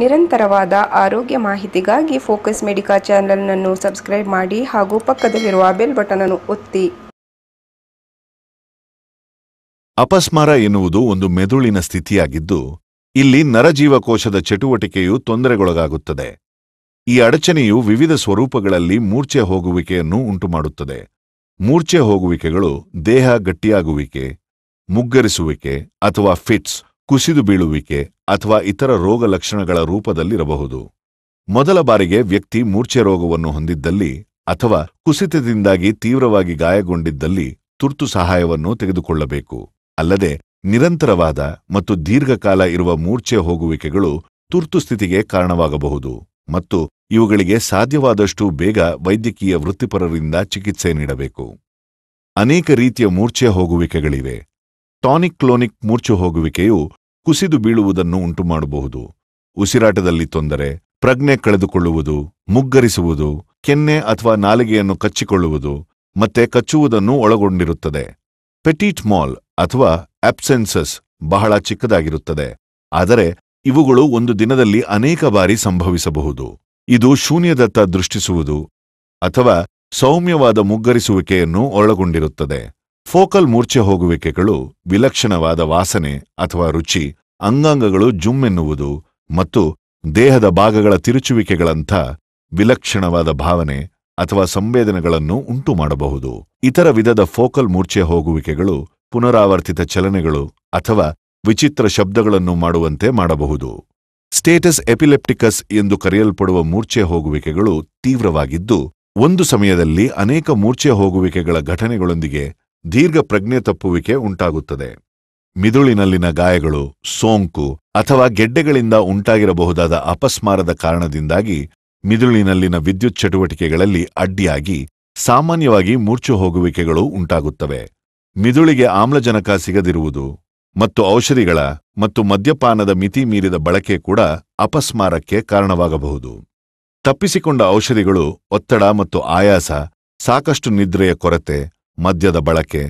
ನಿರಂತರವಾದ ಆರೋಗ್ಯ ಮಾಹಿತಿಗಾಗಿ ಫೋಕಸ್ ಮೆಡಿಕಾ ಚಾನೆಲ್ನನ್ನು ಸಬ್ಸ್ಕ್ರೈಬ್ ಮಾಡಿ ಹಾಗೂ ಪಕ್ಕದಲ್ಲಿರುವ ಬೆಲ್ ಬಟನ್ ಅನ್ನು ಒತ್ತಿ ಅಪಸ್ಮಾರ ಎನ್ನುವುದು ಒಂದು ಮೆದುಳಿನ ಸ್ಥಿತಿಯಾಗಿದ್ದು ಇಲ್ಲಿ ನರಜೀವಕೋಶದ ಚಟುವಟಿಕೆಯು ತೊಂದರೆಗೊಳಗಾಗುತ್ತದೆ ಈ ಅಡಚಣೆಯು ವಿವಿಧ ಸ್ವರೂಪಗಳಲ್ಲಿ ಮೂರ್ಛೆ ಹೋಗುವಿಕೆಯನ್ನು ಉಂಟುಮಾಡುತ್ತದೆ ಮೂರ್ಛೆ ಹೋಗುವಿಕೆಗಳು ದೇಹ ಗಟ್ಟಿಯಾಗುವಿಕೆ ಮುಗ್ಗರಿಸುವಿಕೆ ಅಥವಾ ಫಿಟ್ಸ್ ಕುಸಿದು ಬೀಳುವಿಕೆ ಅಥವಾ ಇತರ ರೋಗ ಲಕ್ಷಣಗಳ ರೂಪದಲ್ಲಿರಬಹುದು ಮೊದಲ ಬಾರಿಗೆ ವ್ಯಕ್ತಿ ಮೂರ್ಛೆ ರೋಗವನ್ನು ಹೊಂದಿದ್ದಲ್ಲಿ ಅಥವಾ ಕುಸಿತದಿಂದಾಗಿ ತೀವ್ರವಾಗಿ ಗಾಯಗೊಂಡಿದ್ದಲ್ಲಿ ತುರ್ತು ಸಹಾಯವನ್ನು ತೆಗೆದುಕೊಳ್ಳಬೇಕು ಅಲ್ಲದೆ ನಿರಂತರವಾದ ಮತ್ತು ದೀರ್ಘಕಾಲ ಇರುವ ಮೂರ್ಛೆ ಹೋಗುವಿಕೆಗಳು ತುರ್ತು ಸ್ಥಿತಿಗೆ ಕಾರಣವಾಗಬಹುದು ಮತ್ತು ಇವುಗಳಿಗೆ ಸಾಧ್ಯವಾದಷ್ಟು ಬೇಗ ವೈದ್ಯಕೀಯ ವೃತ್ತಿಪರರಿಂದ ಚಿಕಿತ್ಸೆ ನೀಡಬೇಕು ಅನೇಕ ರೀತಿಯ ಮೂರ್ಛೆ ಹೋಗುವಿಕೆಗಳಿವೆ ಟಾನಿಕ್ ಕ್ಲೋನಿಕ್ ಮೂರ್ಛೆ ಹೋಗುವಿಕೆಯು ಕುಸಿದು ಬೀಳುವುದನ್ನು ಉಂಟುಮಾಡಬಹುದು ಉಸಿರಾಟದಲ್ಲಿ ತೊಂದರೆ ಪ್ರಜ್ಞೆ ಕಳೆದುಕೊಳ್ಳುವುದು ಮುಗ್ಗರಿಸುವುದು ಕೆನ್ನೆ ಅಥವಾ ನಾಲಿಗೆಯನ್ನು ಕಚ್ಚಿಕೊಳ್ಳುವುದು ಮತ್ತೆ ಕಚ್ಚುವುದನ್ನು ಒಳಗೊಂಡಿರುತ್ತದೆ ಪೆಟೀಟ್ ಮಾಲ್ ಅಥವಾ ಅಬ್ಸೆನ್ಸಸ್ ಬಹಳ ಚಿಕ್ಕದಾಗಿರುತ್ತದೆ ಆದರೆ ಇವುಗಳು ಒಂದು ದಿನದಲ್ಲಿ ಅನೇಕ ಬಾರಿ ಸಂಭವಿಸಬಹುದು ಇದು ಶೂನ್ಯದತ್ತ ದೃಷ್ಟಿಸುವುದು ಅಥವಾ ಸೌಮ್ಯವಾದ ಮುಗ್ಗರಿಸುವಿಕೆಯನ್ನು ಒಳಗೊಂಡಿರುತ್ತದೆ ಫೋಕಲ್ ಮೂರ್ಛೆ ಹೋಗುವಿಕೆಗಳು ವಿಲಕ್ಷಣವಾದ ವಾಸನೆ ಅಥವಾ ರುಚಿ ಅಂಗಾಂಗಗಳು ಜುಮ್ಮೆನ್ನುವುದು ಮತ್ತು ದೇಹದ ಭಾಗಗಳ ತಿರುಚುವಿಕೆಗಳಂಥ ವಿಲಕ್ಷಣವಾದ ಭಾವನೆ ಅಥವಾ ಸಂವೇದನೆಗಳನ್ನು ಉಂಟುಮಾಡಬಹುದು ಇತರ ವಿಧದ ಫೋಕಲ್ ಮೂರ್ಛೆ ಹೋಗುವಿಕೆಗಳು ಪುನರಾವರ್ತಿತ ಚಲನೆಗಳು ಅಥವಾ ವಿಚಿತ್ರ ಶಬ್ದಗಳನ್ನು ಮಾಡುವಂತೆ ಮಾಡಬಹುದು ಸ್ಟೇಟಸ್ ಎಪಿಲೆಪ್ಟಿಕಸ್ ಎಂದು ಕರೆಯಲ್ಪಡುವ ಮೂರ್ಛೆ ಹೋಗುವಿಕೆಗಳು ತೀವ್ರವಾಗಿದ್ದು ಒಂದು ಸಮಯದಲ್ಲಿ ಅನೇಕ ಮೂರ್ಛೆ ಹೋಗುವಿಕೆಗಳ ಘಟನೆಗಳೊಂದಿಗೆ ದೀರ್ಘ ಪ್ರಜ್ಞೆ ತಪ್ಪುವಿಕೆ ಉಂಟಾಗುತ್ತದೆ ಮಿದುಳಿನಲ್ಲಿನ ಗಾಯಗಳು ಸೋಂಕು ಅಥವಾ ಗೆಡ್ಡೆಗಳಿಂದ ಉಂಟಾಗಿರಬಹುದಾದ ಅಪಸ್ಮಾರದ ಕಾರಣದಿಂದಾಗಿ ಮಿದುಳಿನಲ್ಲಿನ ವಿದ್ಯುತ್ ಚಟುವಟಿಕೆಗಳಲ್ಲಿ ಅಡ್ಡಿಯಾಗಿ ಸಾಮಾನ್ಯವಾಗಿ ಮೂರ್ಛು ಹೋಗುವಿಕೆಗಳು ಉಂಟಾಗುತ್ತವೆ ಮಿದುಳಿಗೆ ಆಮ್ಲಜನಕ ಸಿಗದಿರುವುದು ಮತ್ತು ಔಷಧಿಗಳ ಮತ್ತು ಮದ್ಯಪಾನದ ಮಿತಿ ಮೀರಿದ ಬಳಕೆ ಕೂಡ ಅಪಸ್ಮಾರಕ್ಕೆ ಕಾರಣವಾಗಬಹುದು ತಪ್ಪಿಸಿಕೊಂಡ ಔಷಧಿಗಳು ಒತ್ತಡ ಮತ್ತು ಆಯಾಸ ಸಾಕಷ್ಟು ನಿದ್ರೆಯ ಕೊರತೆ ಮದ್ಯದ ಬಳಕೆ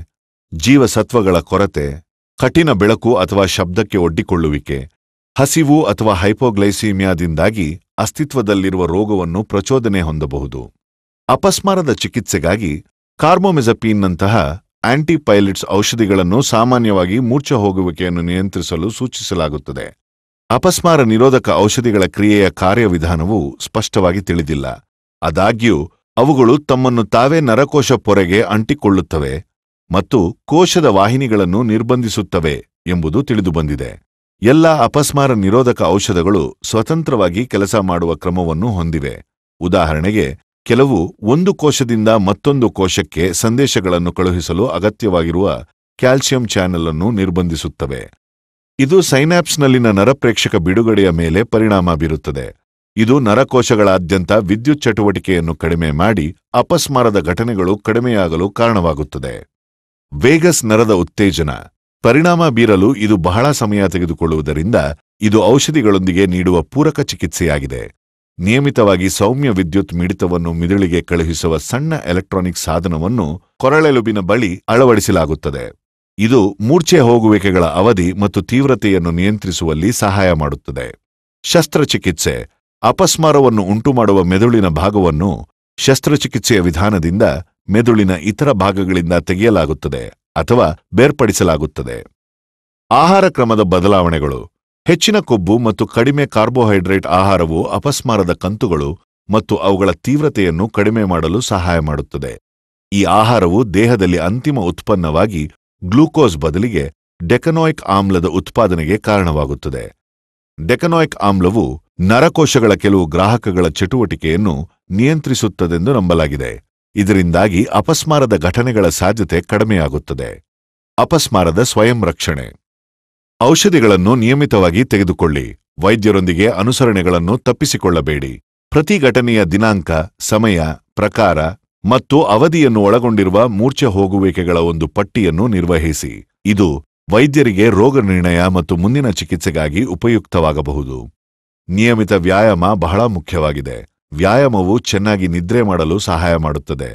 ಜೀವಸತ್ವಗಳ ಕೊರತೆ ಕಠಿಣ ಬೆಳಕು ಅಥವಾ ಶಬ್ದಕ್ಕೆ ಒಡ್ಡಿಕೊಳ್ಳುವಿಕೆ ಹಸಿವು ಅಥವಾ ಹೈಪೋಗ್ಲೈಸೀಮಿಯಾದಿಂದಾಗಿ ಅಸ್ತಿತ್ವದಲ್ಲಿರುವ ರೋಗವನ್ನು ಪ್ರಚೋದನೆ ಹೊಂದಬಹುದು ಅಪಸ್ಮಾರದ ಚಿಕಿತ್ಸೆಗಾಗಿ ಕಾರ್ಬೋಮೆಜಪೀನ್ನಂತಹ ಆಂಟಿಪೈಲಿಟ್ಸ್ ಔಷಧಿಗಳನ್ನು ಸಾಮಾನ್ಯವಾಗಿ ಮೂರ್ಛೆ ಹೋಗುವಿಕೆಯನ್ನು ನಿಯಂತ್ರಿಸಲು ಸೂಚಿಸಲಾಗುತ್ತದೆ ಅಪಸ್ಮಾರ ನಿರೋಧಕ ಔಷಧಿಗಳ ಕ್ರಿಯೆಯ ಕಾರ್ಯವಿಧಾನವು ಸ್ಪಷ್ಟವಾಗಿ ತಿಳಿದಿಲ್ಲ ಆದಾಗ್ಯೂ ಅವುಗಳು ತಮ್ಮನ್ನು ತಾವೇ ನರಕೋಶ ಪೊರೆಗೆ ಅಂಟಿಕೊಳ್ಳುತ್ತವೆ ಮತ್ತು ಕೋಶದ ವಾಹಿನಿಗಳನ್ನು ನಿರ್ಬಂಧಿಸುತ್ತವೆ ಎಂಬುದು ತಿಳಿದುಬಂದಿದೆ ಎಲ್ಲ ಅಪಸ್ಮಾರ ನಿರೋಧಕ ಔಷಧಗಳು ಸ್ವತಂತ್ರವಾಗಿ ಕೆಲಸ ಮಾಡುವ ಕ್ರಮವನ್ನು ಹೊಂದಿವೆ ಉದಾಹರಣೆಗೆ ಕೆಲವು ಒಂದು ಕೋಶದಿಂದ ಮತ್ತೊಂದು ಕೋಶಕ್ಕೆ ಸಂದೇಶಗಳನ್ನು ಕಳುಹಿಸಲು ಅಗತ್ಯವಾಗಿರುವ ಕ್ಯಾಲ್ಸಿಯಂ ಚಾನೆಲ್ ಅನ್ನು ನಿರ್ಬಂಧಿಸುತ್ತವೆ ಇದು ಸೈನಾಪ್ಸ್ನಲ್ಲಿನ ನರಪ್ರೇಕ್ಷಕ ಬಿಡುಗಡೆಯ ಮೇಲೆ ಪರಿಣಾಮ ಬೀರುತ್ತದೆ ಇದು ನರಕೋಶಗಳಾದ್ಯಂತ ವಿದ್ಯುತ್ ಚಟುವಟಿಕೆಯನ್ನು ಕಡಿಮೆ ಮಾಡಿ ಅಪಸ್ಮಾರದ ಘಟನೆಗಳು ಕಡಿಮೆಯಾಗಲು ಕಾರಣವಾಗುತ್ತದೆ ವೇಗಸ್ ನರದ ಉತ್ತೇಜನ ಪರಿಣಾಮ ಬೀರಲು ಇದು ಬಹಳ ಸಮಯ ತೆಗೆದುಕೊಳ್ಳುವುದರಿಂದ ಇದು ಔಷಧಿಗಳೊಂದಿಗೆ ನೀಡುವ ಪೂರಕ ಚಿಕಿತ್ಸೆಯಾಗಿದೆ ನಿಯಮಿತವಾಗಿ ಸೌಮ್ಯ ವಿದ್ಯುತ್ ಮಿಡಿತವನ್ನು ಮಿದುಳಿಗೆ ಕಳುಹಿಸುವ ಸಣ್ಣ ಎಲೆಕ್ಟ್ರಾನಿಕ್ ಸಾಧನವನ್ನು ಕೊರಳೆಲುಬಿನ ಬಳಿ ಅಳವಡಿಸಲಾಗುತ್ತದೆ ಇದು ಮೂರ್ಛೆ ಹೋಗುವಿಕೆಗಳ ಅವಧಿ ಮತ್ತು ತೀವ್ರತೆಯನ್ನು ನಿಯಂತ್ರಿಸುವಲ್ಲಿ ಸಹಾಯ ಮಾಡುತ್ತದೆ ಶಸ್ತ್ರಚಿಕಿತ್ಸೆ ಅಪಸ್ಮಾರವನ್ನು ಉಂಟುಮಾಡುವ ಮೆದುಳಿನ ಭಾಗವನ್ನು ಶಸ್ತ್ರಚಿಕಿತ್ಸೆಯ ವಿಧಾನದಿಂದ ಮೆದುಳಿನ ಇತರ ಭಾಗಗಳಿಂದ ತೆಗೆಯಲಾಗುತ್ತದೆ ಅಥವಾ ಬೇರ್ಪಡಿಸಲಾಗುತ್ತದೆ ಆಹಾರ ಕ್ರಮದ ಬದಲಾವಣೆಗಳು ಹೆಚ್ಚಿನ ಕೊಬ್ಬು ಮತ್ತು ಕಡಿಮೆ ಕಾರ್ಬೋಹೈಡ್ರೇಟ್ ಆಹಾರವು ಅಪಸ್ಮಾರದ ಕಂತುಗಳು ಮತ್ತು ಅವುಗಳ ತೀವ್ರತೆಯನ್ನು ಕಡಿಮೆ ಮಾಡಲು ಸಹಾಯ ಮಾಡುತ್ತದೆ ಈ ಆಹಾರವು ದೇಹದಲ್ಲಿ ಅಂತಿಮ ಉತ್ಪನ್ನವಾಗಿ ಗ್ಲೂಕೋಸ್ ಬದಲಿಗೆ ಡೆಕನಾಯಿಕ್ ಆಮ್ಲದ ಉತ್ಪಾದನೆಗೆ ಕಾರಣವಾಗುತ್ತದೆ ಡೆಕನಾಯ್ಕ್ ಆಮ್ಲವು ನರಕೋಶಗಳ ಕೆಲವು ಗ್ರಾಹಕಗಳ ಚಟುವಟಿಕೆಯನ್ನು ನಿಯಂತ್ರಿಸುತ್ತದೆಂದು ನಂಬಲಾಗಿದೆ ಇದರಿಂದಾಗಿ ಅಪಸ್ಮಾರದ ಘಟನೆಗಳ ಸಾಧ್ಯತೆ ಕಡಿಮೆಯಾಗುತ್ತದೆ ಅಪಸ್ಮಾರದ ಸ್ವಯಂ ರಕ್ಷಣೆ ಔಷಧಿಗಳನ್ನು ನಿಯಮಿತವಾಗಿ ತೆಗೆದುಕೊಳ್ಳಿ ವೈದ್ಯರೊಂದಿಗೆ ಅನುಸರಣೆಗಳನ್ನು ತಪ್ಪಿಸಿಕೊಳ್ಳಬೇಡಿ ಪ್ರತಿ ಘಟನೆಯ ದಿನಾಂಕ ಸಮಯ ಪ್ರಕಾರ ಮತ್ತು ಅವಧಿಯನ್ನು ಒಳಗೊಂಡಿರುವ ಮೂರ್ಛೆ ಹೋಗುವಿಕೆಗಳ ಒಂದು ಪಟ್ಟಿಯನ್ನು ನಿರ್ವಹಿಸಿ ಇದು ವೈದ್ಯರಿಗೆ ರೋಗ ನಿರ್ಣಯ ಮತ್ತು ಮುಂದಿನ ಚಿಕಿತ್ಸೆಗಾಗಿ ಉಪಯುಕ್ತವಾಗಬಹುದು ನಿಯಮಿತ ವ್ಯಾಯಾಮ ಬಹಳ ಮುಖ್ಯವಾಗಿದೆ ವ್ಯಾಯಾಮವು ಚೆನ್ನಾಗಿ ನಿದ್ರೆ ಮಾಡಲು ಸಹಾಯ ಮಾಡುತ್ತದೆ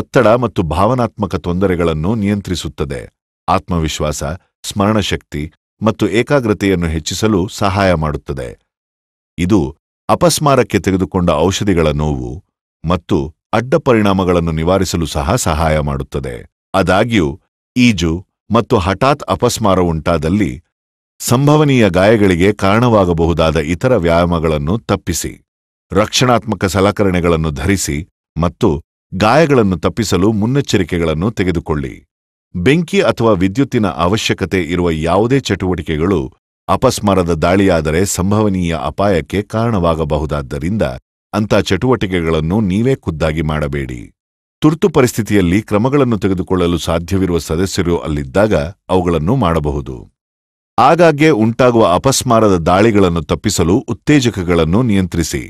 ಒತ್ತಡ ಮತ್ತು ಭಾವನಾತ್ಮಕ ತೊಂದರೆಗಳನ್ನು ನಿಯಂತ್ರಿಸುತ್ತದೆ ಆತ್ಮವಿಶ್ವಾಸ ಸ್ಮರಣಶಕ್ತಿ ಮತ್ತು ಏಕಾಗ್ರತೆಯನ್ನು ಹೆಚ್ಚಿಸಲು ಸಹಾಯ ಮಾಡುತ್ತದೆ ಇದು ಅಪಸ್ಮಾರಕ್ಕೆ ತೆಗೆದುಕೊಂಡ ಔಷಧಿಗಳ ನೋವು ಮತ್ತು ಅಡ್ಡಪರಿಣಾಮಗಳನ್ನು ನಿವಾರಿಸಲು ಸಹ ಸಹಾಯ ಮಾಡುತ್ತದೆ ಆದಾಗ್ಯೂ ಈಜು ಮತ್ತು ಹಠಾತ್ ಅಪಸ್ಮಾರ ಉಂಟಾದಲ್ಲಿ ಸಂಭವನೀಯ ಗಾಯಗಳಿಗೆ ಕಾರಣವಾಗಬಹುದಾದ ಇತರ ವ್ಯಾಯಾಮಗಳನ್ನು ತಪ್ಪಿಸಿ ರಕ್ಷಣಾತ್ಮಕ ಸಲಕರಣೆಗಳನ್ನು ಧರಿಸಿ ಮತ್ತು ಗಾಯಗಳನ್ನು ತಪ್ಪಿಸಲು ಮುನ್ನೆಚ್ಚರಿಕೆಗಳನ್ನು ತೆಗೆದುಕೊಳ್ಳಿ ಬೆಂಕಿ ಅಥವಾ ವಿದ್ಯುತ್ತಿನ ಅವಶ್ಯಕತೆ ಇರುವ ಯಾವುದೇ ಚಟುವಟಿಕೆಗಳು ಅಪಸ್ಮರದ ದಾಳಿಯಾದರೆ ಸಂಭವನೀಯ ಅಪಾಯಕ್ಕೆ ಕಾರಣವಾಗಬಹುದಾದ್ದರಿಂದ ಅಂಥ ಚಟುವಟಿಕೆಗಳನ್ನು ನೀವೇ ಖುದ್ದಾಗಿ ಮಾಡಬೇಡಿ ತುರ್ತು ಪರಿಸ್ಥಿತಿಯಲ್ಲಿ ಕ್ರಮಗಳನ್ನು ತೆಗೆದುಕೊಳ್ಳಲು ಸಾಧ್ಯವಿರುವ ಸದಸ್ಯರು ಅಲ್ಲಿದ್ದಾಗ ಅವುಗಳನ್ನು ಮಾಡಬಹುದು ಆಗಾಗ್ಗೆ ಉಂಟಾಗುವ ಅಪಸ್ಮಾರದ ದಾಳಿಗಳನ್ನು ತಪ್ಪಿಸಲು ಉತ್ತೇಜಕಗಳನ್ನು ನಿಯಂತ್ರಿಸಿ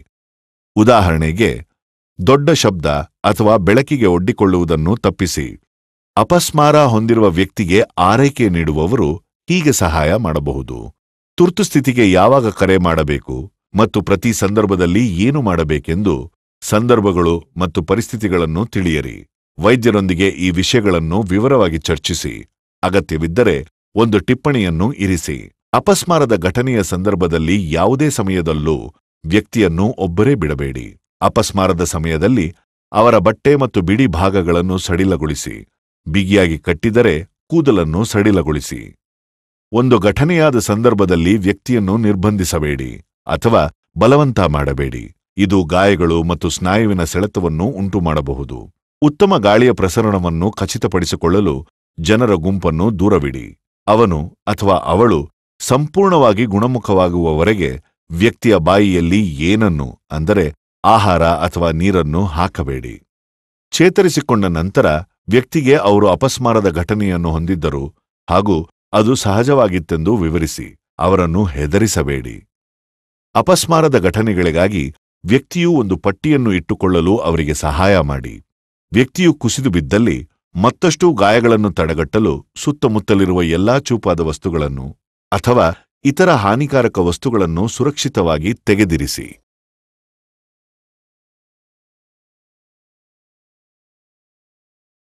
ಉದಾಹರಣೆಗೆ ದೊಡ್ಡ ಶಬ್ದ ಅಥವಾ ಬೆಳಕಿಗೆ ಒಡ್ಡಿಕೊಳ್ಳುವುದನ್ನು ತಪ್ಪಿಸಿ ಅಪಸ್ಮಾರ ಹೊಂದಿರುವ ವ್ಯಕ್ತಿಗೆ ಆರೈಕೆ ನೀಡುವವರು ಹೀಗೆ ಸಹಾಯ ಮಾಡಬಹುದು ತುರ್ತು ಸ್ಥಿತಿಗೆ ಯಾವಾಗ ಕರೆ ಮಾಡಬೇಕು ಮತ್ತು ಪ್ರತಿ ಸಂದರ್ಭದಲ್ಲಿ ಏನು ಮಾಡಬೇಕೆಂದು ಸಂದರ್ಭಗಳು ಮತ್ತು ಪರಿಸ್ಥಿತಿಗಳನ್ನು ತಿಳಿಯರಿ ವೈದ್ಯರೊಂದಿಗೆ ಈ ವಿಷಯಗಳನ್ನು ವಿವರವಾಗಿ ಚರ್ಚಿಸಿ ಅಗತ್ಯವಿದ್ದರೆ ಒಂದು ಟಿಪ್ಪಣಿಯನ್ನು ಇರಿಸಿ ಅಪಸ್ಮಾರದ ಘಟನೆಯ ಸಂದರ್ಭದಲ್ಲಿ ಯಾವುದೇ ಸಮಯದಲ್ಲೂ ವ್ಯಕ್ತಿಯನ್ನು ಒಬ್ಬರೇ ಬಿಡಬೇಡಿ ಅಪಸ್ಮಾರದ ಸಮಯದಲ್ಲಿ ಅವರ ಬಟ್ಟೆ ಮತ್ತು ಬಿಡಿ ಭಾಗಗಳನ್ನು ಸಡಿಲಗೊಳಿಸಿ ಬಿಗಿಯಾಗಿ ಕಟ್ಟಿದರೆ ಕೂದಲನ್ನು ಸಡಿಲಗೊಳಿಸಿ ಒಂದು ಘಟನೆಯಾದ ಸಂದರ್ಭದಲ್ಲಿ ವ್ಯಕ್ತಿಯನ್ನು ನಿರ್ಬಂಧಿಸಬೇಡಿ ಅಥವಾ ಬಲವಂತ ಮಾಡಬೇಡಿ ಇದು ಗಾಯಗಳು ಮತ್ತು ಸ್ನಾಯುವಿನ ಸೆಳೆತವನ್ನು ಉಂಟುಮಾಡಬಹುದು ಉತ್ತಮ ಗಾಳಿಯ ಪ್ರಸರಣವನ್ನು ಖಚಿತಪಡಿಸಿಕೊಳ್ಳಲು ಜನರ ಗುಂಪನ್ನು ದೂರವಿಡಿ ಅವನು ಅಥವಾ ಅವಳು ಸಂಪೂರ್ಣವಾಗಿ ಗುಣಮುಖವಾಗುವವರೆಗೆ ವ್ಯಕ್ತಿಯ ಬಾಯಿಯಲ್ಲಿ ಏನನ್ನು ಅಂದರೆ ಆಹಾರ ಅಥವಾ ನೀರನ್ನು ಹಾಕಬೇಡಿ ಚೇತರಿಸಿಕೊಂಡ ನಂತರ ವ್ಯಕ್ತಿಗೆ ಅವರು ಅಪಸ್ಮಾರದ ಘಟನೆಯನ್ನು ಹೊಂದಿದ್ದರು ಹಾಗೂ ಅದು ಸಹಜವಾಗಿತ್ತೆಂದು ವಿವರಿಸಿ ಅವರನ್ನು ಹೆದರಿಸಬೇಡಿ ಅಪಸ್ಮಾರದ ಘಟನೆಗಳಿಗಾಗಿ ವ್ಯಕ್ತಿಯು ಒಂದು ಪಟ್ಟಿಯನ್ನು ಇಟ್ಟುಕೊಳ್ಳಲು ಅವರಿಗೆ ಸಹಾಯ ಮಾಡಿ ವ್ಯಕ್ತಿಯು ಕುಸಿದು ಬಿದ್ದಲ್ಲಿ ಮತ್ತಷ್ಟು ಗಾಯಗಳನ್ನು ತಡೆಗಟ್ಟಲು ಸುತ್ತಮುತ್ತಲಿರುವ ಎಲ್ಲಾ ಚೂಪಾದ ವಸ್ತುಗಳನ್ನು ಅಥವಾ ಇತರ ಹಾನಿಕಾರಕ ವಸ್ತುಗಳನ್ನು ಸುರಕ್ಷಿತವಾಗಿ ತೆಗೆದಿರಿಸಿ